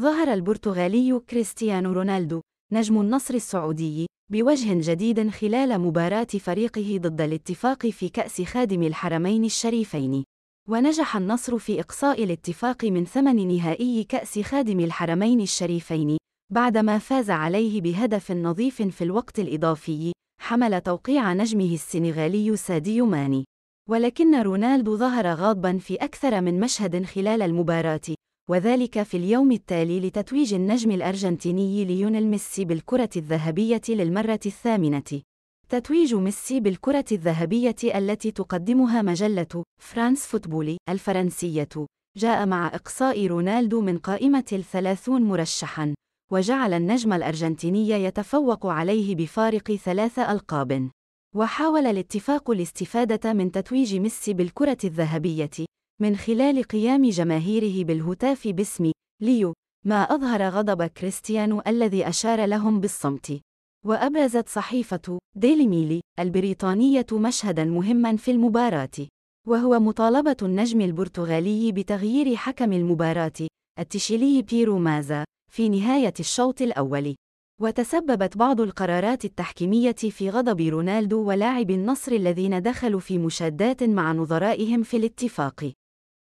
ظهر البرتغالي كريستيانو رونالدو نجم النصر السعودي بوجه جديد خلال مباراة فريقه ضد الاتفاق في كأس خادم الحرمين الشريفين ونجح النصر في إقصاء الاتفاق من ثمن نهائي كأس خادم الحرمين الشريفين بعدما فاز عليه بهدف نظيف في الوقت الإضافي حمل توقيع نجمه السنغالي ساديو ماني ولكن رونالدو ظهر غاضبا في أكثر من مشهد خلال المباراة وذلك في اليوم التالي لتتويج النجم الأرجنتيني ليونيل ميسي بالكرة الذهبية للمرة الثامنة. تتويج ميسي بالكرة الذهبية التي تقدمها مجلة فرانس فوتبولي الفرنسية جاء مع إقصاء رونالدو من قائمة الثلاثون مرشحاً، وجعل النجم الأرجنتيني يتفوق عليه بفارق ثلاث ألقاب. وحاول الاتفاق الاستفادة من تتويج ميسي بالكرة الذهبية، من خلال قيام جماهيره بالهتاف باسم ليو ما أظهر غضب كريستيانو الذي أشار لهم بالصمت وأبرزت صحيفة ديلي ميلي البريطانية مشهدا مهما في المباراة وهو مطالبة النجم البرتغالي بتغيير حكم المباراة التشيلي بيرو مازا في نهاية الشوط الأول وتسببت بعض القرارات التحكيمية في غضب رونالدو ولاعب النصر الذين دخلوا في مشادات مع نظرائهم في الاتفاق